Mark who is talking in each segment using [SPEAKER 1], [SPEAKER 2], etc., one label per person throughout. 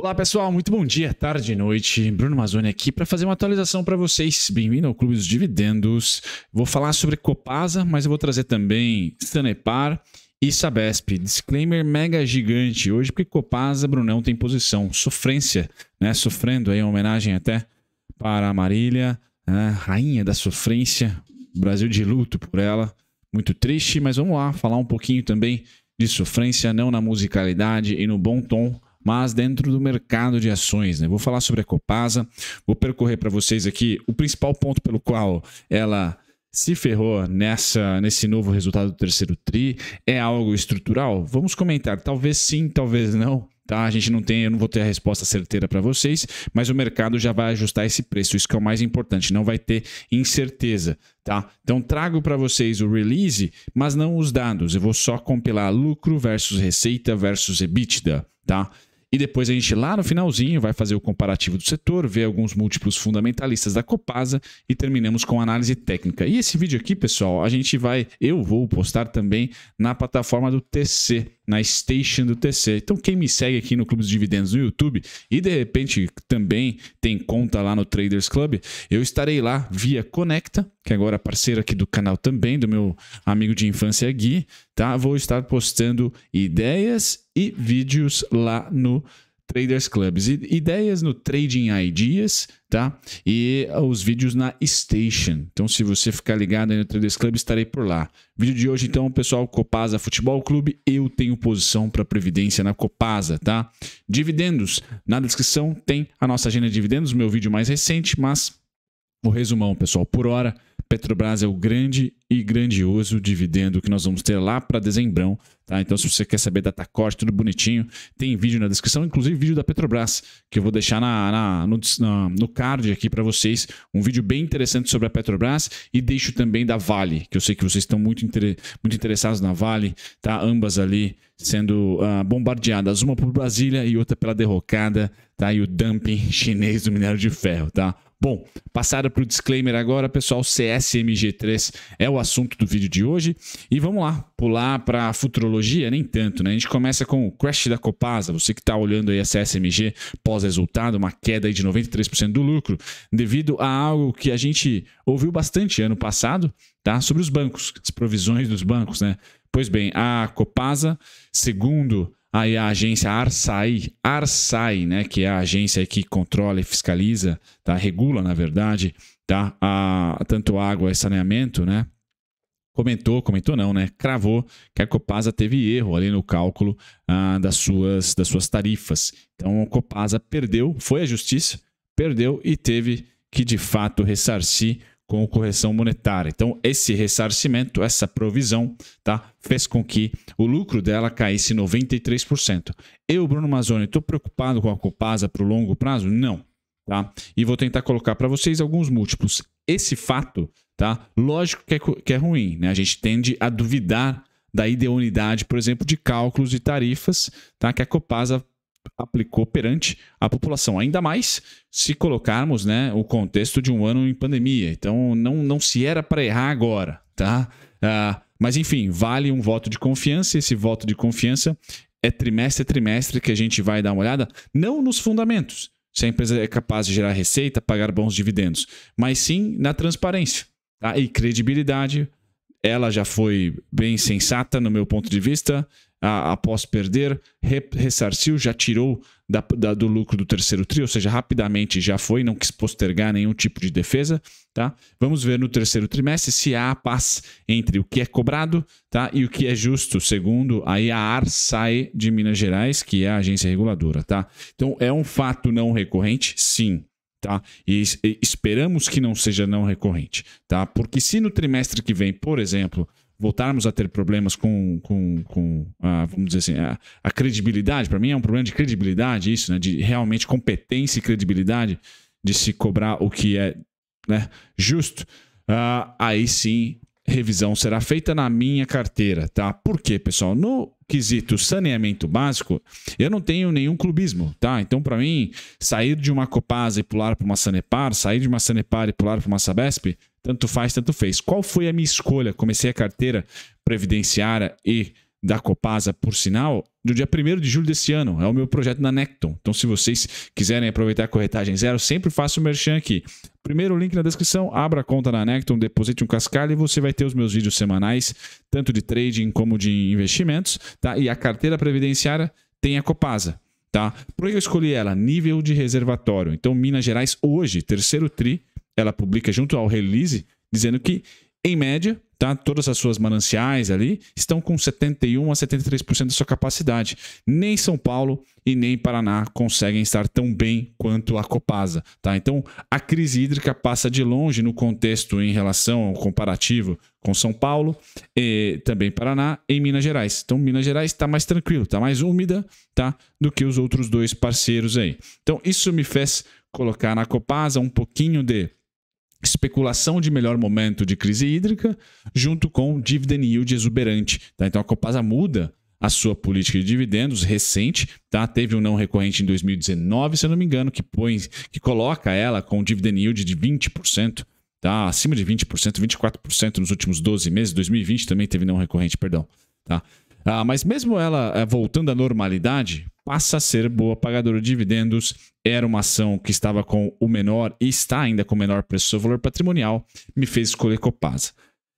[SPEAKER 1] Olá pessoal, muito bom dia, tarde e noite. Bruno Mazoni aqui para fazer uma atualização para vocês. Bem-vindo ao Clube dos Dividendos. Vou falar sobre Copasa, mas eu vou trazer também Sanepar e Sabesp. Disclaimer mega gigante hoje, porque Copasa, Brunão, tem posição. Sofrência, né? Sofrendo aí, uma homenagem até para a Marília, né? rainha da sofrência. Brasil de luto por ela. Muito triste, mas vamos lá falar um pouquinho também de sofrência, não na musicalidade e no bom tom mas dentro do mercado de ações. Né? Vou falar sobre a Copasa, vou percorrer para vocês aqui o principal ponto pelo qual ela se ferrou nessa, nesse novo resultado do terceiro TRI. É algo estrutural? Vamos comentar. Talvez sim, talvez não tá? A gente não tem, eu não vou ter a resposta certeira para vocês, mas o mercado já vai ajustar esse preço, isso que é o mais importante, não vai ter incerteza, tá? Então trago para vocês o release, mas não os dados, eu vou só compilar lucro versus receita versus EBITDA, tá? E depois a gente, lá no finalzinho, vai fazer o comparativo do setor, ver alguns múltiplos fundamentalistas da Copasa e terminamos com análise técnica. E esse vídeo aqui, pessoal, a gente vai, eu vou postar também na plataforma do TC na station do TC. Então, quem me segue aqui no Clube dos Dividendos no YouTube e de repente também tem conta lá no Traders Club, eu estarei lá via Conecta, que agora é parceiro aqui do canal também, do meu amigo de infância Gui, tá? Vou estar postando ideias e vídeos lá no Traders Traders Clubs. ideias no Trading Ideas, tá? E os vídeos na Station. Então, se você ficar ligado aí no Traders Club, estarei por lá. Vídeo de hoje, então, pessoal, Copasa Futebol Clube. Eu tenho posição para Previdência na Copasa, tá? Dividendos. Na descrição tem a nossa agenda de dividendos, meu vídeo mais recente, mas o resumão, pessoal, por hora. Petrobras é o grande e grandioso dividendo que nós vamos ter lá para dezembro, tá? Então, se você quer saber da corte, tudo bonitinho, tem vídeo na descrição, inclusive vídeo da Petrobras, que eu vou deixar na, na, no, na no, card aqui para vocês, um vídeo bem interessante sobre a Petrobras e deixo também da Vale, que eu sei que vocês estão muito, inter, muito interessados na Vale, tá? Ambas ali sendo uh, bombardeadas, uma por Brasília e outra pela derrocada, tá? E o dumping chinês do minério de ferro, tá? Bom, passada para o disclaimer agora, pessoal, CSMG3 é o assunto do vídeo de hoje. E vamos lá, pular para futurologia, nem tanto, né? A gente começa com o crash da Copasa, você que está olhando aí essa SMG pós-resultado, uma queda de 93% do lucro, devido a algo que a gente ouviu bastante ano passado, tá? Sobre os bancos, as provisões dos bancos, né? Pois bem, a Copasa, segundo aí a agência Arsai, Arsai, né, que é a agência que controla e fiscaliza, tá, regula, na verdade, tá, a, tanto água e saneamento, né, comentou, comentou não, né? Cravou que a Copasa teve erro ali no cálculo ah, das, suas, das suas tarifas. Então a Copasa perdeu, foi à justiça, perdeu e teve que de fato ressarcir com correção monetária. Então, esse ressarcimento, essa provisão, tá, fez com que o lucro dela caísse 93%. Eu, Bruno Mazzoni, estou preocupado com a Copasa para o longo prazo? Não. Tá? E vou tentar colocar para vocês alguns múltiplos. Esse fato Tá? Lógico que é, que é ruim, né? A gente tende a duvidar da idoneidade, por exemplo, de cálculos de tarifas tá? que a Copasa aplicou perante a população. Ainda mais se colocarmos né, o contexto de um ano em pandemia. Então, não, não se era para errar agora. Tá? Ah, mas, enfim, vale um voto de confiança. Esse voto de confiança é trimestre a trimestre que a gente vai dar uma olhada, não nos fundamentos, se a empresa é capaz de gerar receita, pagar bons dividendos, mas sim na transparência. Tá? E credibilidade, ela já foi bem sensata no meu ponto de vista, a, após perder, ressarciu, já tirou da, da, do lucro do terceiro trio, ou seja, rapidamente já foi, não quis postergar nenhum tipo de defesa. Tá? Vamos ver no terceiro trimestre se há paz entre o que é cobrado tá? e o que é justo, segundo a AR sai de Minas Gerais, que é a agência reguladora. Tá? Então, é um fato não recorrente, sim, tá? E, e esperamos que não seja não recorrente, tá? Porque se no trimestre que vem, por exemplo, voltarmos a ter problemas com, com, com a, vamos dizer assim, a, a credibilidade, para mim é um problema de credibilidade isso, né? De realmente competência e credibilidade de se cobrar o que é né, justo, uh, aí sim revisão será feita na minha carteira, tá? Por quê, pessoal? No quesito saneamento básico, eu não tenho nenhum clubismo, tá? Então, para mim, sair de uma Copasa e pular para uma Sanepar, sair de uma Sanepar e pular para uma Sabesp, tanto faz, tanto fez. Qual foi a minha escolha? Comecei a carteira previdenciária e da Copasa, por sinal, do dia 1 de julho desse ano. É o meu projeto na Necton. Então, se vocês quiserem aproveitar a corretagem zero, sempre faço o merchan aqui. Primeiro link na descrição, abra a conta na Necton, deposite um cascalho e você vai ter os meus vídeos semanais, tanto de trading como de investimentos, tá? E a carteira previdenciária tem a Copasa, tá? Por que eu escolhi ela? Nível de reservatório. Então, Minas Gerais hoje, terceiro tri, ela publica junto ao release dizendo que em média tá? Todas as suas mananciais ali estão com 71 a 73% da sua capacidade. Nem São Paulo e nem Paraná conseguem estar tão bem quanto a Copasa, tá? Então, a crise hídrica passa de longe no contexto em relação ao comparativo com São Paulo, e eh, também Paraná e Minas Gerais. Então, Minas Gerais está mais tranquilo, está mais úmida, tá? Do que os outros dois parceiros aí. Então, isso me fez colocar na Copasa um pouquinho de especulação de melhor momento de crise hídrica, junto com dividend yield exuberante. Tá? Então a Copasa muda a sua política de dividendos recente, tá? Teve um não recorrente em 2019, se eu não me engano, que põe que coloca ela com um dividend yield de 20%, tá? Acima de 20%, 24% nos últimos 12 meses, 2020 também teve não recorrente, perdão, tá? Ah, mas mesmo ela eh, voltando à normalidade, passa a ser boa pagadora de dividendos. Era uma ação que estava com o menor e está ainda com o menor preço do seu valor patrimonial. Me fez escolher Copasa.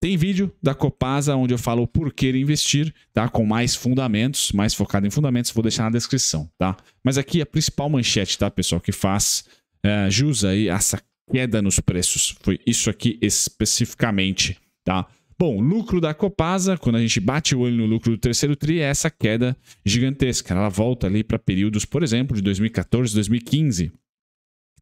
[SPEAKER 1] Tem vídeo da Copasa onde eu falo o porquê investir, tá? Com mais fundamentos, mais focado em fundamentos, vou deixar na descrição, tá? Mas aqui a principal manchete, tá, pessoal, que faz é, jus aí essa queda nos preços. Foi isso aqui especificamente, tá? Bom, lucro da Copasa, quando a gente bate o olho no lucro do terceiro TRI, é essa queda gigantesca. Ela volta ali para períodos, por exemplo, de 2014, 2015.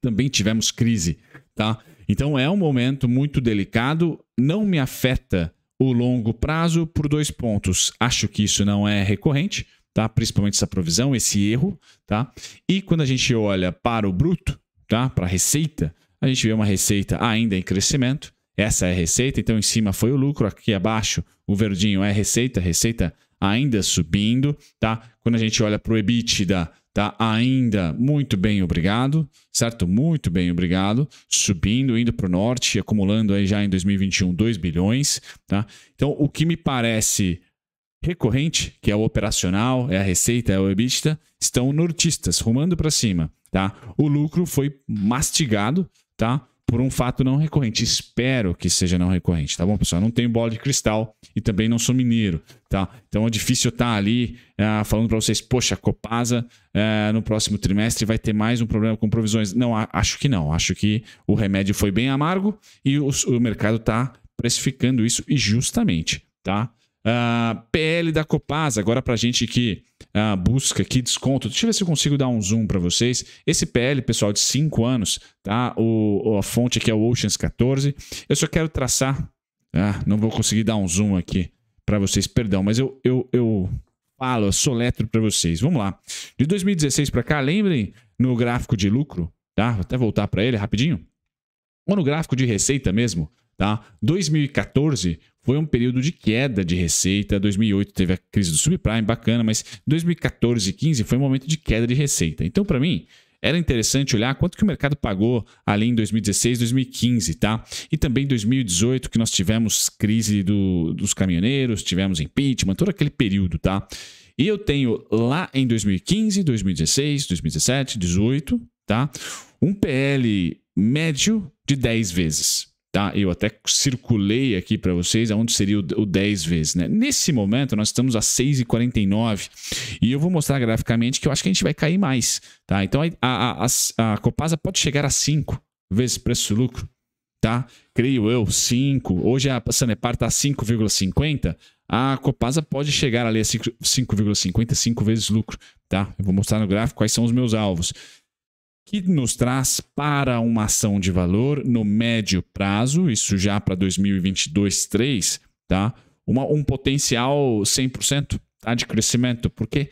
[SPEAKER 1] Também tivemos crise, tá? Então é um momento muito delicado, não me afeta o longo prazo por dois pontos. Acho que isso não é recorrente, tá? Principalmente essa provisão, esse erro, tá? E quando a gente olha para o bruto, tá? Para a receita, a gente vê uma receita ainda em crescimento, essa é a receita, então em cima foi o lucro, aqui abaixo o verdinho é a receita, receita ainda subindo, tá? Quando a gente olha para o EBITDA, tá? Ainda muito bem, obrigado, certo? Muito bem, obrigado, subindo, indo para o norte, acumulando aí já em 2021 2 bilhões, tá? Então, o que me parece recorrente, que é o operacional, é a receita, é o EBITDA, estão nortistas, rumando para cima, tá? O lucro foi mastigado, tá? por um fato não recorrente. Espero que seja não recorrente, tá bom, pessoal? Eu não tenho bola de cristal e também não sou mineiro, tá? Então é difícil estar tá ali uh, falando para vocês, poxa, Copasa uh, no próximo trimestre vai ter mais um problema com provisões. Não, acho que não. Acho que o remédio foi bem amargo e o, o mercado está precificando isso e justamente, tá? Uh, ah, PL da Copasa, agora para gente que uh, busca aqui desconto. Deixa eu ver se eu consigo dar um zoom para vocês. Esse PL, pessoal, de 5 anos, tá? O, a fonte aqui é o Oceans 14. Eu só quero traçar. Ah, não vou conseguir dar um zoom aqui para vocês, perdão, mas eu, eu, eu falo, eu soletro para vocês. Vamos lá. De 2016 para cá, lembrem no gráfico de lucro, tá? Vou até voltar para ele rapidinho. Ou no gráfico de receita mesmo, tá? 2014 foi um período de queda de receita. 2008 teve a crise do subprime, bacana, mas 2014 e 15 foi um momento de queda de receita. Então, para mim, era interessante olhar quanto que o mercado pagou ali em 2016, 2015, tá? E também 2018, que nós tivemos crise do, dos caminhoneiros, tivemos impeachment, todo aquele período, tá? E eu tenho lá em 2015, 2016, 2017, 2018, tá? Um PL médio de 10 vezes. Tá? Eu até circulei aqui para vocês aonde seria o, 10 vezes. Né? Nesse momento, nós estamos a 6,49 e eu vou mostrar graficamente que eu acho que a gente vai cair mais. Tá? Então, a, a, a, a Copasa pode chegar a 5 vezes preço-lucro. Tá? Creio eu, 5. Hoje a Sanepar está a 5,50 a Copasa pode chegar ali a 5,55 vezes lucro, tá? Eu vou mostrar no gráfico quais são os meus alvos que nos traz para uma ação de valor no médio prazo, isso já para 2022, 3, tá? um potencial 100% tá? de crescimento, porque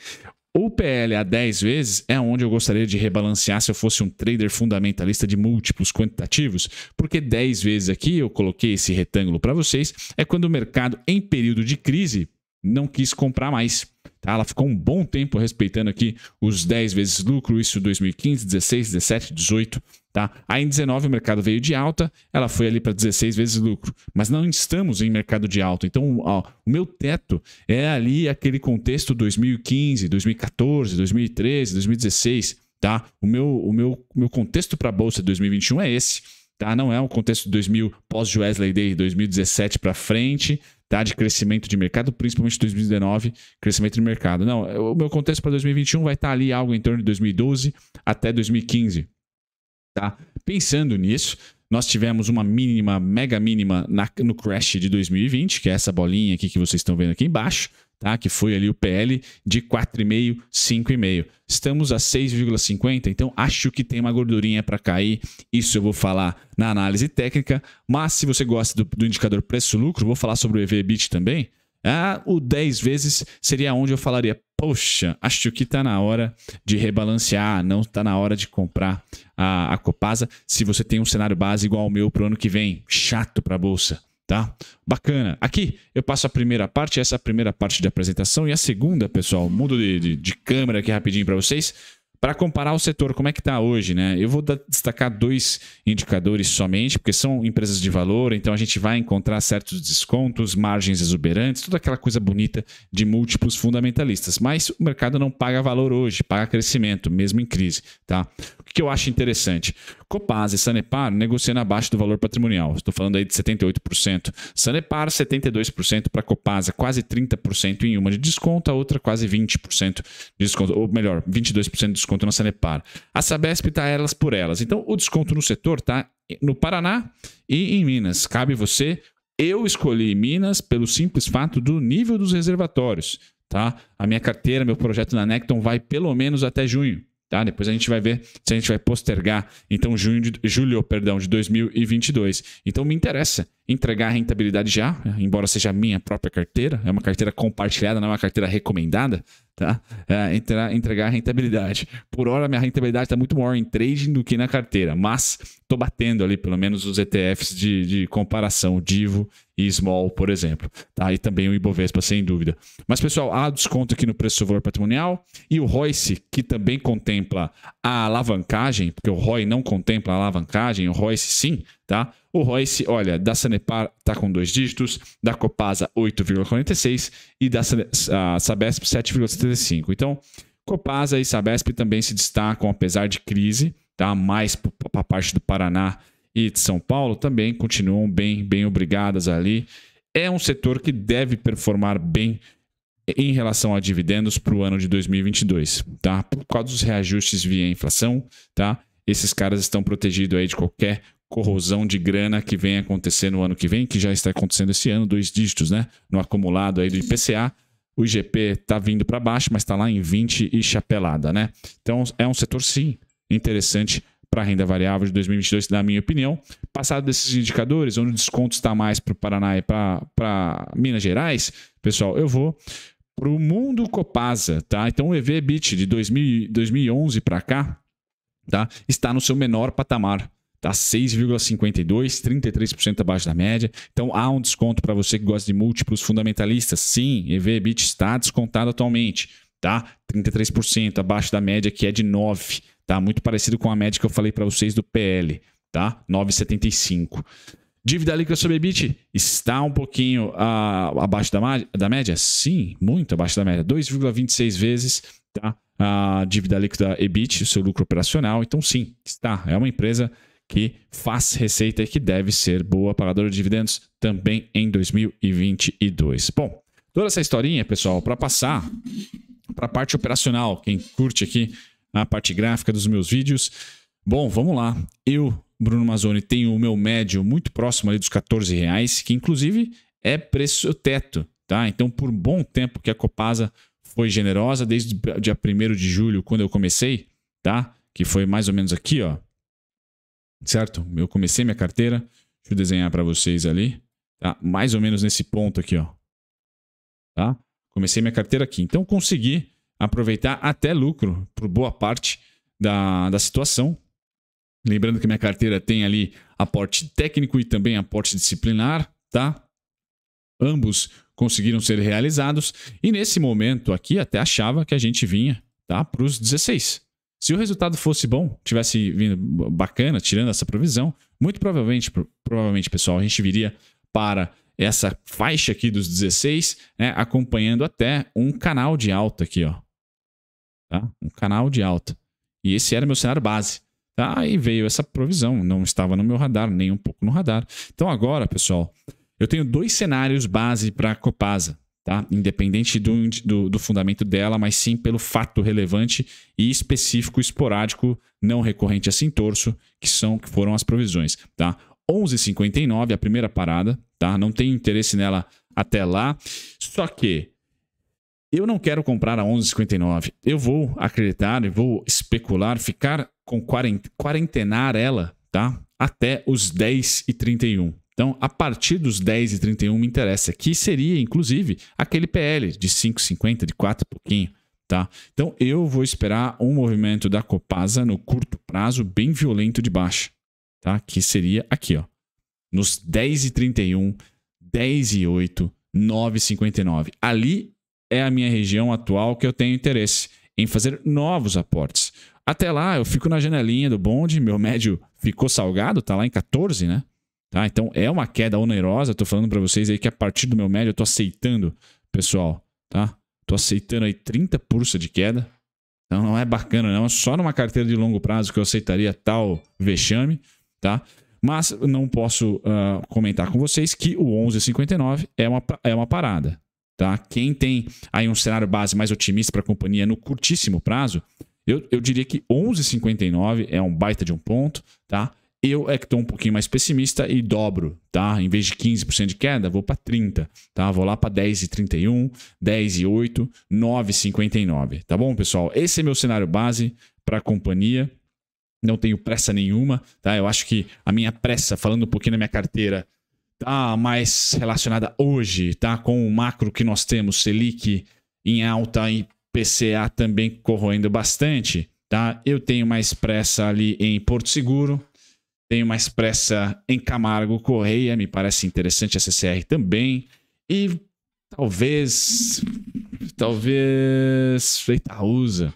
[SPEAKER 1] o PL a 10 vezes é onde eu gostaria de rebalancear se eu fosse um trader fundamentalista de múltiplos quantitativos, porque 10 vezes aqui eu coloquei esse retângulo para vocês, é quando o mercado em período de crise não quis comprar mais. Tá? Ela ficou um bom tempo respeitando aqui os 10 vezes lucro, isso 2015, 16, 17, 18. Tá? Aí em 19 o mercado veio de alta, ela foi ali para 16 vezes lucro. Mas não estamos em mercado de alta. Então, ó, o meu teto é ali aquele contexto 2015, 2014, 2013, 2016. Tá? O meu, o meu, o meu contexto para a Bolsa de 2021 é esse tá? Não é um contexto de 2000 pós Wesley Day, 2017 para frente, tá? De crescimento de mercado, principalmente 2019, crescimento de mercado. Não, é, o meu contexto para 2021 vai estar tá ali algo em torno de 2012 até 2015, tá? Pensando nisso, nós tivemos uma mínima, mega mínima na, no crash de 2020, que é essa bolinha aqui que vocês estão vendo aqui embaixo, tá? que foi ali o PL, de 4,5, 5,5. Estamos a 6,50, então acho que tem uma gordurinha para cair. Isso eu vou falar na análise técnica, mas se você gosta do, do indicador preço-lucro, vou falar sobre o EVBIT ebit também. Ah, o 10 vezes seria onde eu falaria, poxa, acho que está na hora de rebalancear, não está na hora de comprar a, a Copasa se você tem um cenário base igual ao meu para o ano que vem, chato para a Bolsa. Tá? Bacana. Aqui eu passo a primeira parte, essa é a primeira parte de apresentação. E a segunda, pessoal, mudo de, de, de câmera aqui rapidinho para vocês, para comparar o setor, como é que está hoje, né? Eu vou destacar dois indicadores somente, porque são empresas de valor, então a gente vai encontrar certos descontos, margens exuberantes, toda aquela coisa bonita de múltiplos fundamentalistas. Mas o mercado não paga valor hoje, paga crescimento, mesmo em crise, tá? que eu acho interessante? Copasa e Sanepar negociando abaixo do valor patrimonial. Estou falando aí de 78%. Sanepar, 72% para Copasa, é quase 30% em uma de desconto, a outra quase 20% de desconto, ou melhor, 22% de desconto na Sanepar. A Sabesp está elas por elas. Então, o desconto no setor está no Paraná e em Minas. Cabe você. Eu escolhi Minas pelo simples fato do nível dos reservatórios. Tá? A minha carteira, meu projeto na Necton vai pelo menos até junho. Tá? Depois a gente vai ver se a gente vai postergar, então, junho de, julho perdão, de 2022. Então, me interessa entregar rentabilidade já, embora seja minha própria carteira, é uma carteira compartilhada, não é uma carteira recomendada, tá? É, entregar, a rentabilidade. Por hora, minha rentabilidade está muito maior em trading do que na carteira, mas estou batendo ali pelo menos os ETFs de, de comparação, Divo e Small, por exemplo, tá? E também o Ibovespa, sem dúvida. Mas, pessoal, há desconto aqui no preço do valor patrimonial e o Royce que também contempla a alavancagem, porque o ROI não contempla a alavancagem, o Royce sim, Tá? O Royce, olha, da Sanepar está com dois dígitos, da Copasa 8,46 e da Sabesp 7,75. Então, Copasa e Sabesp também se destacam, apesar de crise, tá? mais para a parte do Paraná e de São Paulo, também continuam bem, bem obrigadas ali. É um setor que deve performar bem em relação a dividendos para o ano de 2022, tá? Por causa dos reajustes via inflação, tá? Esses caras estão protegidos aí de qualquer corrosão de grana que vem acontecer no ano que vem, que já está acontecendo esse ano, dois dígitos, né? No acumulado aí do IPCA. O IGP está vindo para baixo, mas está lá em 20 e chapelada, né? Então é um setor, sim, interessante para a renda variável de 2022, na minha opinião. Passado desses indicadores, onde o desconto está mais para o Paraná e para Minas Gerais, pessoal, eu vou para o mundo Copasa, tá? Então o evbit de 2000, 2011 para cá tá? está no seu menor patamar tá 6,52, 33% abaixo da média. Então há um desconto para você que gosta de múltiplos fundamentalistas. Sim, EVBIT está descontado atualmente, tá? 33% abaixo da média que é de 9, tá? Muito parecido com a média que eu falei para vocês do PL, tá? 9,75. Dívida líquida sobre EBIT está um pouquinho uh, abaixo da, da média? Sim, muito abaixo da média. 2,26 vezes, tá? A dívida líquida EBIT, o seu lucro operacional. Então, sim, está. É uma empresa que faz receita e que deve ser boa pagadora de dividendos também em 2022. Bom, toda essa historinha, pessoal, para passar para a parte operacional, quem curte aqui a parte gráfica dos meus vídeos. Bom, vamos lá. Eu, Bruno Mazzoni, tenho o meu médio muito próximo ali dos 14 reais, que inclusive é preço teto, tá? Então, por um bom tempo que a Copasa foi generosa, desde o dia 1 de julho, quando eu comecei, tá? Que foi mais ou menos aqui, ó certo? Eu comecei minha carteira, deixa eu desenhar para vocês ali, tá? Mais ou menos nesse ponto aqui, ó. Tá? Comecei minha carteira aqui. Então consegui aproveitar até lucro por boa parte da, da situação. Lembrando que minha carteira tem ali aporte técnico e também aporte disciplinar, tá? Ambos conseguiram ser realizados e nesse momento aqui até achava que a gente vinha, tá, para os 16. Se o resultado fosse bom, tivesse vindo bacana, tirando essa provisão, muito provavelmente, provavelmente, pessoal, a gente viria para essa faixa aqui dos 16, né, acompanhando até um canal de alta aqui, ó. Tá? Um canal de alta. E esse era meu cenário base. Tá? Aí veio essa provisão, não estava no meu radar, nem um pouco no radar. Então agora, pessoal, eu tenho dois cenários base para a Copasa tá? independente do, do, do, fundamento dela, mas sim pelo fato relevante e específico, esporádico, não recorrente a sintorso, que são que foram as provisões. Tá? 11,59 a primeira parada, tá? não tem interesse nela até lá, só que eu não quero comprar a 11,59. Eu vou acreditar e vou especular, ficar com quarentenar ela, tá? Até os 10,31, então, a partir dos 10 e 31 me interessa, que seria, inclusive, aquele PL de 5,50, de 4 e pouquinho. Tá? Então, eu vou esperar um movimento da Copasa no curto prazo bem violento de baixa, tá? que seria aqui, ó, nos 10 e 31, 10 e 8, 9, 59. Ali é a minha região atual que eu tenho interesse em fazer novos aportes. Até lá, eu fico na janelinha do bonde, meu médio ficou salgado, tá lá em 14, né? Tá? Então é uma queda onerosa, estou falando para vocês aí que a partir do meu médio eu estou aceitando, pessoal, tá? Tô aceitando aí 30% de queda. Então não é bacana não, é só numa carteira de longo prazo que eu aceitaria tal vexame, tá? Mas não posso uh, comentar com vocês que o 11,59 é uma, é uma parada, tá? Quem tem aí um cenário base mais otimista para a companhia no curtíssimo prazo, eu, eu diria que 11,59 é um baita de um ponto, tá? Eu é que estou um pouquinho mais pessimista e dobro, tá? Em vez de 15% de queda, vou para 30, tá? Vou lá para 10,31, 10,8, 9,59, tá bom, pessoal? Esse é meu cenário base para a companhia. Não tenho pressa nenhuma, tá? Eu acho que a minha pressa, falando um pouquinho na minha carteira, tá mais relacionada hoje, tá? Com o macro que nós temos, Selic em alta e PCA também corroendo bastante, tá? Eu tenho mais pressa ali em Porto Seguro, tem uma expressa em Camargo Correia, me parece interessante a CCR também. E talvez. Talvez. Itaúsa,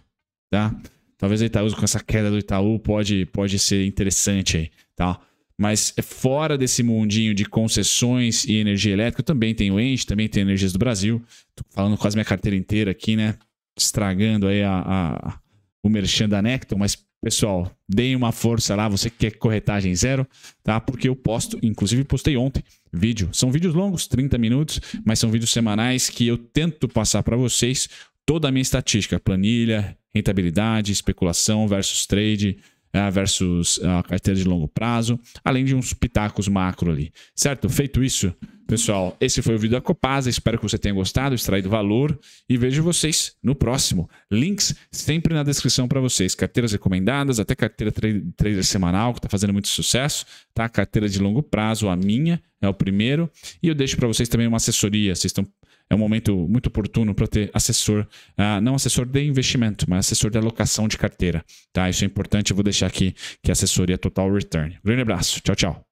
[SPEAKER 1] tá? Talvez a Itaúsa com essa queda do Itaú pode, pode ser interessante aí, tá? Mas fora desse mundinho de concessões e energia elétrica, também tem o Engie, também tem Energias do Brasil. Tô falando quase minha carteira inteira aqui, né? Estragando aí a, a o merchan da Necton, mas Pessoal, deem uma força lá, você que quer corretagem zero, tá? Porque eu posto, inclusive postei ontem vídeo. São vídeos longos, 30 minutos, mas são vídeos semanais que eu tento passar para vocês toda a minha estatística, planilha, rentabilidade, especulação versus trade, é, versus a ah, carteira de longo prazo, além de uns pitacos macro ali. Certo? Feito isso, Pessoal, esse foi o vídeo da Copasa. Espero que você tenha gostado, extraído valor e vejo vocês no próximo. Links sempre na descrição para vocês. Carteiras recomendadas, até carteira trader semanal, que está fazendo muito sucesso, tá? Carteira de longo prazo, a minha é o primeiro. E eu deixo para vocês também uma assessoria. Vocês estão é um momento muito oportuno para ter assessor, uh, não assessor de investimento, mas assessor de alocação de carteira. Tá? Isso é importante, eu vou deixar aqui que é assessoria total return. grande abraço, tchau, tchau.